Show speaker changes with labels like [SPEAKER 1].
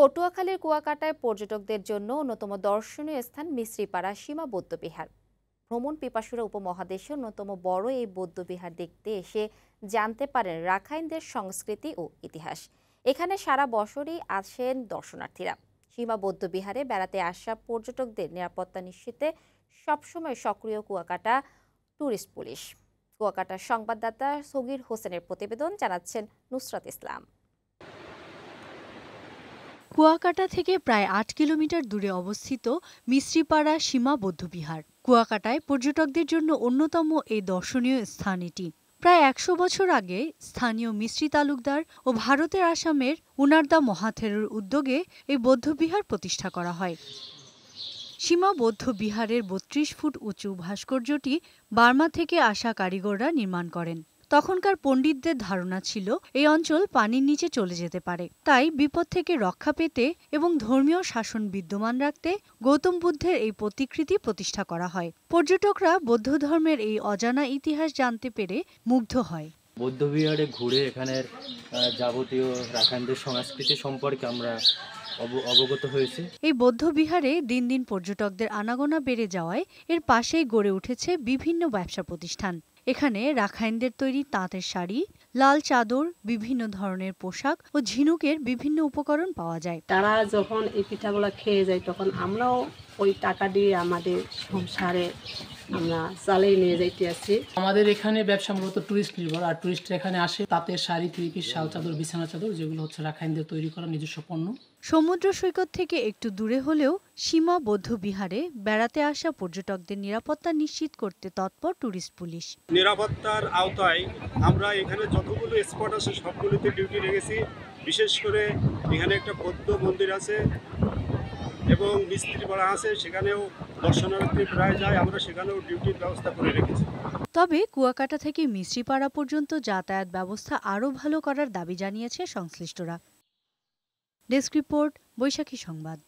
[SPEAKER 1] পটুয়াখালীর কুয়াকাটায় পর্যটকদের জন্য অন্যতম দর্শনীয় স্থান মিশ্রিপাড়া সীমা বৌদ্ধবিহার ভ্রমণ পিপাসুরা উপমহাদেশে অন্যতম বড় এই বৌদ্ধবিহার দেখতে এসে জানতে পারেন রাখাইনদের সংস্কৃতি ও ইতিহাস এখানে সারা বছরই আসেন দর্শনার্থীরা সীমা বৌদ্ধবিহারে বেড়াতে আসা পর্যটকদের নিরাপত্তা নিশ্চিতে সবসময় সক্রিয় কুয়াকাটা ট্যুরিস্ট পুলিশ কুয়াকাটার সংবাদদাতা সগির হোসেনের প্রতিবেদন জানাচ্ছেন নুসরাত ইসলাম
[SPEAKER 2] কুয়াকাটা থেকে প্রায় আট কিলোমিটার দূরে অবস্থিত মিশ্রিপাড়া সীমা বৌদ্ধবিহার কুয়াকাটায় পর্যটকদের জন্য অন্যতম এই দর্শনীয় স্থান এটি প্রায় একশো বছর আগে স্থানীয় মিশ্রি তালুকদার ও ভারতের আসামের উনারদা মহাথেরুর উদ্যোগে এই বৌদ্ধবিহার প্রতিষ্ঠা করা হয় সীমা বৌদ্ধবিহারের বত্রিশ ফুট উঁচু ভাস্কর্যটি বার্মা থেকে আসা কারিগররা নির্মাণ করেন তখনকার পণ্ডিতদের ধারণা ছিল এই অঞ্চল পানির নিচে চলে যেতে পারে তাই বিপদ থেকে রক্ষা পেতে এবং ধর্মীয় শাসন বিদ্যমান রাখতে গৌতম বুদ্ধের এই প্রতিকৃতি প্রতিষ্ঠা করা হয় পর্যটকরা বৌদ্ধ ধর্মের এই অজানা ইতিহাস জানতে পেরে মুগ্ধ হয়
[SPEAKER 3] বৌদ্ধ বিহারে ঘুরে এখানের যাবতীয় রাখানদের সংস্কৃতি সম্পর্কে আমরা অবগত হয়েছে
[SPEAKER 2] এই বৌদ্ধ বিহারে দিন দিন পর্যটকদের আনাগোনা বেড়ে যাওয়ায় এর পাশেই গড়ে উঠেছে বিভিন্ন ব্যবসা প্রতিষ্ঠান এখানে রাখাইনদের তৈরি তাঁতের শাড়ি লাল চাদর বিভিন্ন ধরনের পোশাক ও ঝিনুকের বিভিন্ন উপকরণ পাওয়া যায় তারা যখন এই পিঠাগুলো খেয়ে যায় তখন আমরাও ওই টাকা দিয়ে আমাদের সংসারে আমরা চালেই নিয়ে যাইতে আছি
[SPEAKER 3] আমাদের এখানে ব্যবসা মূলত টুরিস্ট নির্ভর আর টুরিস্ট এখানে আসে তাঁতের শাড়ি থ্রি পিস শাল চাদর বিছানা চাদর যেগুলো হচ্ছে রাখাইনদের তৈরি করা নিজস্ব পণ্য
[SPEAKER 2] সমুদ্র সৈকত থেকে একটু দূরে হলেও সীমা বৌদ্ধ বিহারে বেড়াতে আসা পর্যটকদের নিরাপত্তা নিশ্চিত করতে তৎপর টুরিস্ট পুলিশ
[SPEAKER 3] নিরাপত্তার আওতায় আমরা এখানে যতগুলো স্পট আছে সবগুলোতে ডিউটি রেখেছি বিশেষ করে এখানে একটা বৌদ্ধ মন্দির আছে এবং মিস্ত্রিপাড়া আছে সেখানেও দর্শনার্থী প্রায় যায় আমরা সেখানেও ডিউটির ব্যবস্থা করে রেখেছি
[SPEAKER 2] তবে কুয়াকাটা থেকে মিশ্রিপাড়া পর্যন্ত যাতায়াত ব্যবস্থা আরও ভালো করার দাবি জানিয়েছে সংশ্লিষ্টরা ডেস্ক রিপোর্ট বৈশাখী সংবাদ